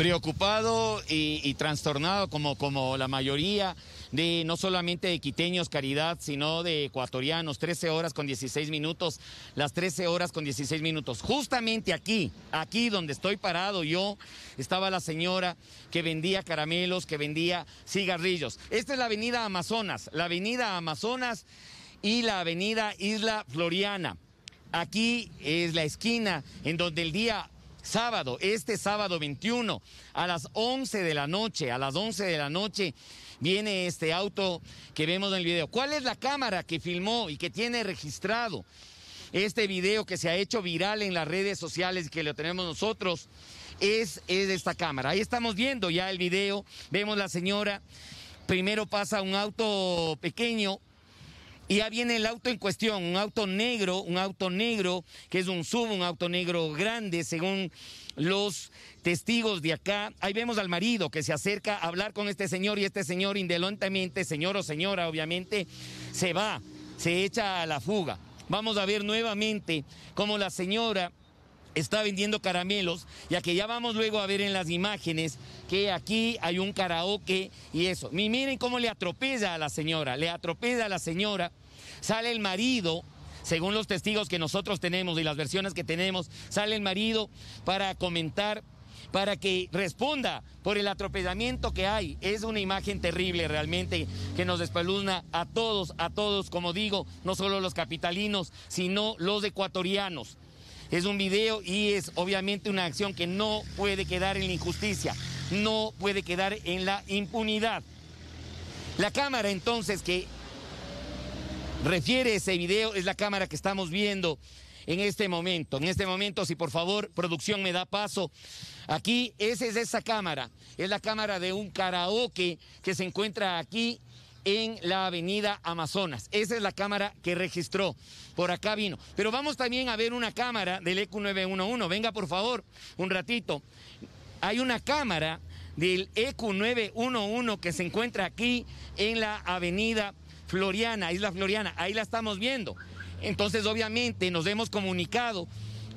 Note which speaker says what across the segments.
Speaker 1: preocupado y, trastornado como, como la mayoría de no solamente de quiteños Caridad, sino de ecuatorianos, 13 horas con 16 minutos, las 13 horas con 16 minutos. Justamente aquí, aquí donde estoy parado yo, estaba la señora que vendía caramelos, que vendía cigarrillos. Esta es la avenida Amazonas, la avenida Amazonas y la avenida Isla Floriana. Aquí es la esquina en donde el día sábado, este sábado 21, a las 11 de la noche, a las 11 de la noche viene este auto que vemos en el video. ¿Cuál es la cámara que filmó y que tiene registrado este video que se ha hecho viral en las redes sociales y que lo tenemos nosotros? Es, es esta cámara. Ahí estamos viendo ya el video, vemos la señora, primero pasa un auto pequeño y ya viene el auto en cuestión, un auto negro, un auto negro que es un sub, un auto negro grande, según los testigos de acá. Ahí vemos al marido que se acerca a hablar con este señor y este señor indolentemente señor o señora, obviamente, se va, se echa a la fuga. Vamos a ver nuevamente cómo la señora está vendiendo caramelos, ya que ya vamos luego a ver en las imágenes que aquí hay un karaoke y eso. miren cómo le atropella a la señora, le atropella a la señora Sale el marido según los testigos que nosotros tenemos y las versiones que tenemos, sale el marido para comentar, para que responda por el atropellamiento que hay. Es una imagen terrible realmente que nos despeluzna a todos, a todos, como digo, no solo los capitalinos, sino los ecuatorianos. Es un video y es obviamente una acción que no puede quedar en la injusticia, no puede quedar en la impunidad. La Cámara entonces que refiere ese video es la cámara que estamos viendo en este momento. En este momento, si por favor, producción me da paso. Aquí, esa es esa cámara. Es la cámara de un karaoke que se encuentra aquí en la avenida Amazonas. Esa es la cámara que registró. Por acá vino. Pero vamos también a ver una cámara del EQ911. Venga, por favor, un ratito. Hay una cámara del EQ911 que se encuentra aquí en la avenida Floriana, Isla Floriana, ahí la estamos viendo. Entonces, obviamente, nos hemos comunicado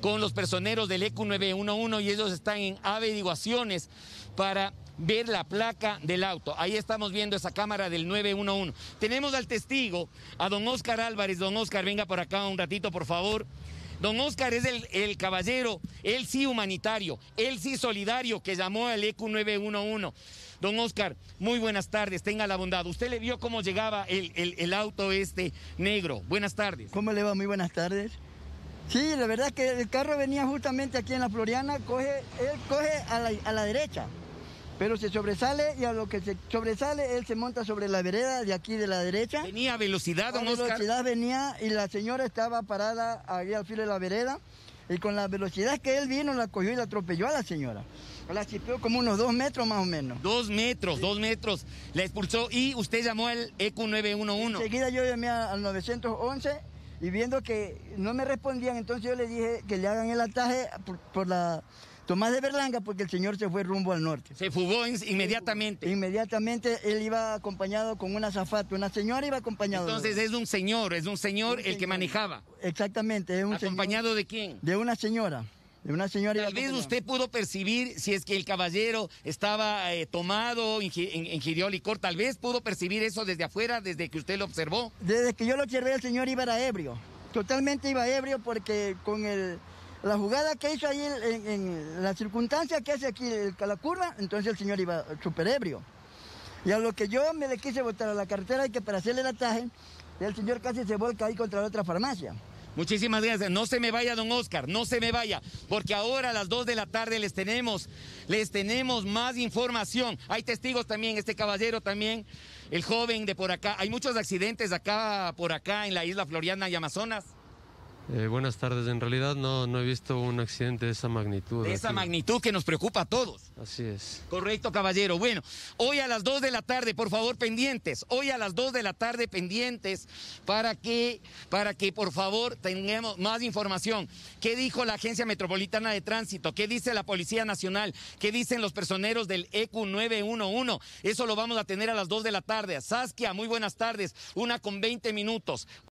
Speaker 1: con los personeros del ECU 911 y ellos están en averiguaciones para ver la placa del auto. Ahí estamos viendo esa cámara del 911. Tenemos al testigo, a don Oscar Álvarez. Don Oscar, venga por acá un ratito, por favor. Don Oscar es el, caballero, el sí humanitario, el sí solidario que llamó al EQ 911. Don Oscar, muy buenas tardes, tenga la bondad. Usted le vio cómo llegaba el, el, auto este negro. Buenas tardes.
Speaker 2: ¿Cómo le va? Muy buenas tardes. Sí, la verdad que el carro venía justamente aquí en la Floriana, coge, él coge a la, a la derecha. Pero se sobresale y a lo que se sobresale, él se monta sobre la vereda de aquí de la derecha. ¿Venía velocidad, don Oscar? velocidad venía y la señora estaba parada ahí al filo de la vereda. Y con la velocidad que él vino, la cogió y la atropelló a la señora. La chipeó como unos dos metros más o menos. Dos metros, dos metros. La expulsó y usted llamó al ECU 911. Enseguida yo llamé al 911 y viendo que no me respondían, entonces yo le dije que le hagan el ataje por la Tomás de Berlanga porque el señor se fue rumbo al norte. Se fugó inmediatamente. Inmediatamente él iba acompañado con una zafata, una señora iba acompañado. Entonces
Speaker 1: es un señor, es un señor el que manejaba.
Speaker 2: Exactamente, es un ¿Acompañado de quién? De una señora. De una señora Tal vez usted pudo percibir si es que el
Speaker 1: caballero estaba eh, tomado, ingirió licor, tal vez pudo percibir eso desde
Speaker 2: afuera, desde que usted lo observó. Desde que yo lo observé, el señor iba a ebrio. Totalmente iba a ebrio porque con el, la jugada que hizo ahí, en, la circunstancia que hace aquí el, la curva, entonces el señor iba súper ebrio. Y a lo que yo me le quise botar a la carretera y que para hacerle el ataje, el señor casi se volca ahí contra la otra farmacia. Muchísimas gracias.
Speaker 1: No se me vaya, don Oscar, no se me vaya, porque ahora a las 2 de la tarde les tenemos, les tenemos más información. Hay testigos también, este caballero también, el joven de por acá. Hay muchos accidentes acá, por acá, en la isla Floriana y Amazonas. Eh, buenas tardes. En realidad no, no he visto un accidente de esa magnitud. De esa magnitud que nos preocupa a todos.
Speaker 2: Así es.
Speaker 1: Correcto, caballero. Bueno, hoy a las 2 de la tarde, por favor, pendientes. Hoy a las 2 de la tarde, pendientes, para que, para que por favor tengamos más información. ¿Qué dijo la Agencia Metropolitana de Tránsito? ¿Qué dice la Policía Nacional? ¿Qué dicen los personeros del EQ 911? Eso lo vamos a tener a las 2 de la tarde. Saskia, muy buenas tardes. Una con 20 minutos.